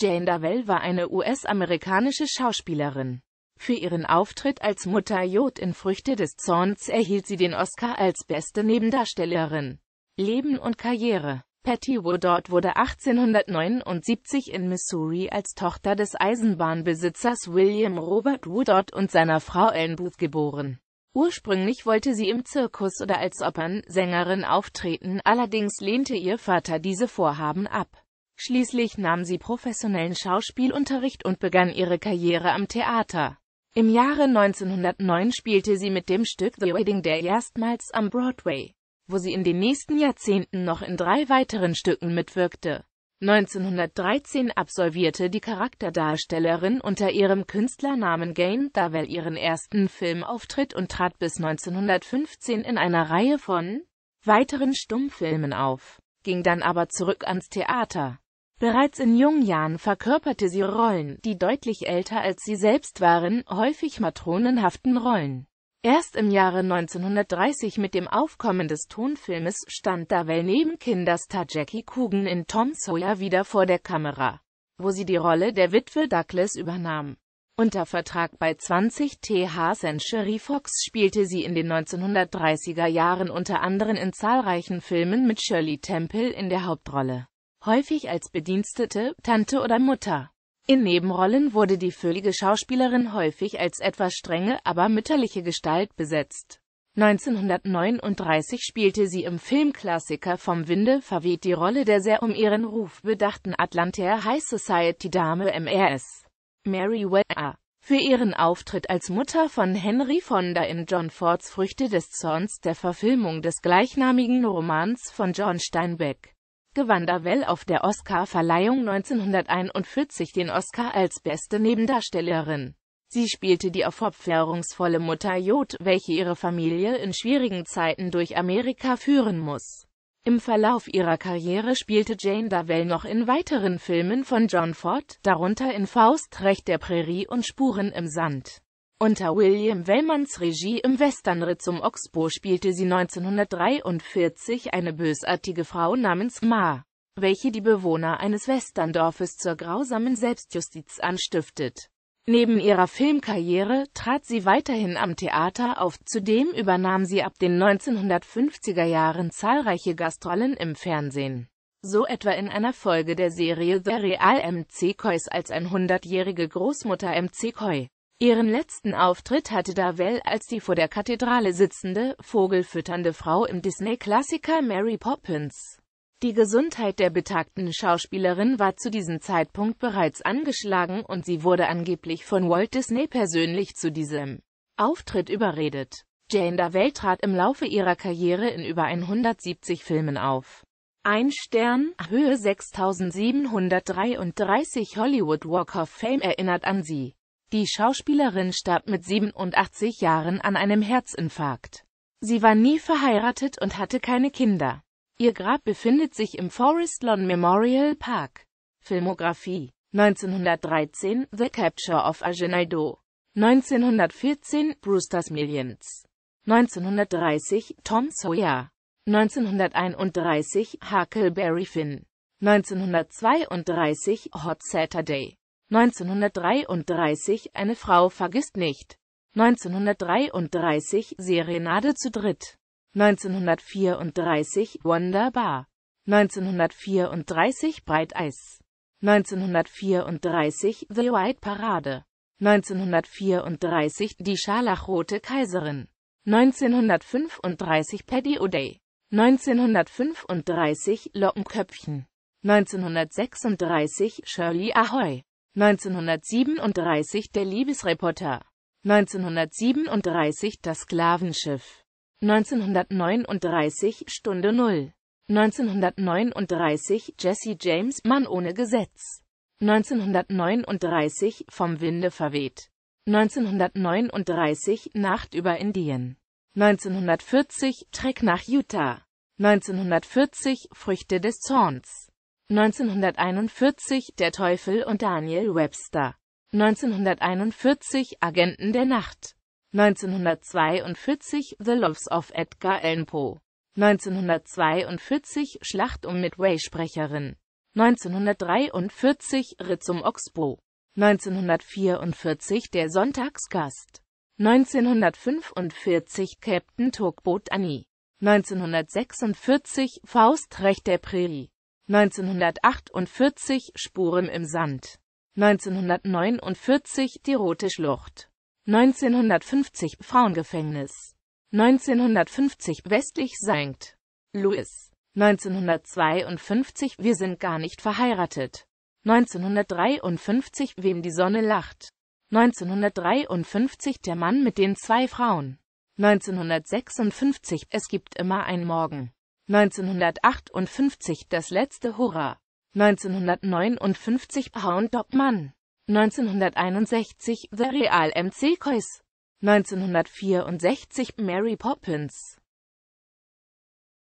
Jane Darvell war eine US-amerikanische Schauspielerin. Für ihren Auftritt als Mutter Jod in Früchte des Zorns erhielt sie den Oscar als beste Nebendarstellerin. Leben und Karriere Patty Woodard wurde 1879 in Missouri als Tochter des Eisenbahnbesitzers William Robert Woodard und seiner Frau Ellen Booth geboren. Ursprünglich wollte sie im Zirkus oder als Opernsängerin auftreten, allerdings lehnte ihr Vater diese Vorhaben ab. Schließlich nahm sie professionellen Schauspielunterricht und begann ihre Karriere am Theater. Im Jahre 1909 spielte sie mit dem Stück The Wedding Day erstmals am Broadway, wo sie in den nächsten Jahrzehnten noch in drei weiteren Stücken mitwirkte. 1913 absolvierte die Charakterdarstellerin unter ihrem Künstlernamen Gain Darwell ihren ersten Filmauftritt und trat bis 1915 in einer Reihe von weiteren Stummfilmen auf, ging dann aber zurück ans Theater. Bereits in jungen Jahren verkörperte sie Rollen, die deutlich älter als sie selbst waren, häufig matronenhaften Rollen. Erst im Jahre 1930 mit dem Aufkommen des Tonfilmes stand Davell neben Kinderstar Jackie Coogan in Tom Sawyer wieder vor der Kamera, wo sie die Rolle der Witwe Douglas übernahm. Unter Vertrag bei 20 TH Century Fox spielte sie in den 1930er Jahren unter anderem in zahlreichen Filmen mit Shirley Temple in der Hauptrolle häufig als Bedienstete, Tante oder Mutter. In Nebenrollen wurde die völlige Schauspielerin häufig als etwas strenge, aber mütterliche Gestalt besetzt. 1939 spielte sie im Filmklassiker Vom Winde verweht die Rolle der sehr um ihren Ruf bedachten Atlantair High Society Dame MRS. Mary Weller. Für ihren Auftritt als Mutter von Henry Fonda in John Fords Früchte des Zorns der Verfilmung des gleichnamigen Romans von John Steinbeck gewann Davell auf der Oscarverleihung 1941 den Oscar als beste Nebendarstellerin. Sie spielte die aufopferungsvolle Mutter Jod, welche ihre Familie in schwierigen Zeiten durch Amerika führen muss. Im Verlauf ihrer Karriere spielte Jane Davell noch in weiteren Filmen von John Ford, darunter in Faust, Recht der Prärie und Spuren im Sand. Unter William Wellmans Regie im Westernritt zum Oxbow spielte sie 1943 eine bösartige Frau namens Ma, welche die Bewohner eines Westerndorfes zur grausamen Selbstjustiz anstiftet. Neben ihrer Filmkarriere trat sie weiterhin am Theater auf, zudem übernahm sie ab den 1950er Jahren zahlreiche Gastrollen im Fernsehen. So etwa in einer Folge der Serie The Real MC Kois als 100-jährige Großmutter MC Koi. Ihren letzten Auftritt hatte Darwell als die vor der Kathedrale sitzende, vogelfütternde Frau im Disney-Klassiker Mary Poppins. Die Gesundheit der betagten Schauspielerin war zu diesem Zeitpunkt bereits angeschlagen und sie wurde angeblich von Walt Disney persönlich zu diesem Auftritt überredet. Jane Darvell trat im Laufe ihrer Karriere in über 170 Filmen auf. Ein Stern, Höhe 6733 Hollywood Walk of Fame erinnert an sie. Die Schauspielerin starb mit 87 Jahren an einem Herzinfarkt. Sie war nie verheiratet und hatte keine Kinder. Ihr Grab befindet sich im Forest Lawn Memorial Park. Filmografie 1913 The Capture of Agenaldo 1914 Brewster's Millions 1930 Tom Sawyer 1931 Huckleberry Finn 1932 Hot Saturday 1933 Eine Frau vergisst nicht. 1933 Serenade zu dritt. 1934 Wunderbar. 1934 Breiteis. 1934 The White Parade. 1934 Die Scharlachrote Kaiserin. 1935 Paddy O'Day. 1935 Lockenköpfchen. 1936 Shirley Ahoy. 1937 Der Liebesreporter, 1937 Das Sklavenschiff, 1939 Stunde Null, 1939 Jesse James Mann ohne Gesetz, 1939 Vom Winde verweht, 1939 Nacht über Indien, 1940 Trek nach Utah, 1940 Früchte des Zorns 1941 Der Teufel und Daniel Webster. 1941 Agenten der Nacht. 1942 The Loves of Edgar Allan Poe. 1942 Schlacht um Midway-Sprecherin. 1943 Ritt zum Oxbow. 1944 Der Sonntagsgast. 1945 Captain Tugboot Annie. 1946 Faustrecht der Prärie. 1948 Spuren im Sand. 1949 Die Rote Schlucht. 1950 Frauengefängnis. 1950 Westlich Sankt Louis. 1952 Wir sind gar nicht verheiratet. 1953 Wem die Sonne lacht. 1953 Der Mann mit den zwei Frauen. 1956 Es gibt immer ein Morgen. 1958 Das letzte Hurra, 1959 Hound Dog Man, 1961 The Real MC Coys, 1964 Mary Poppins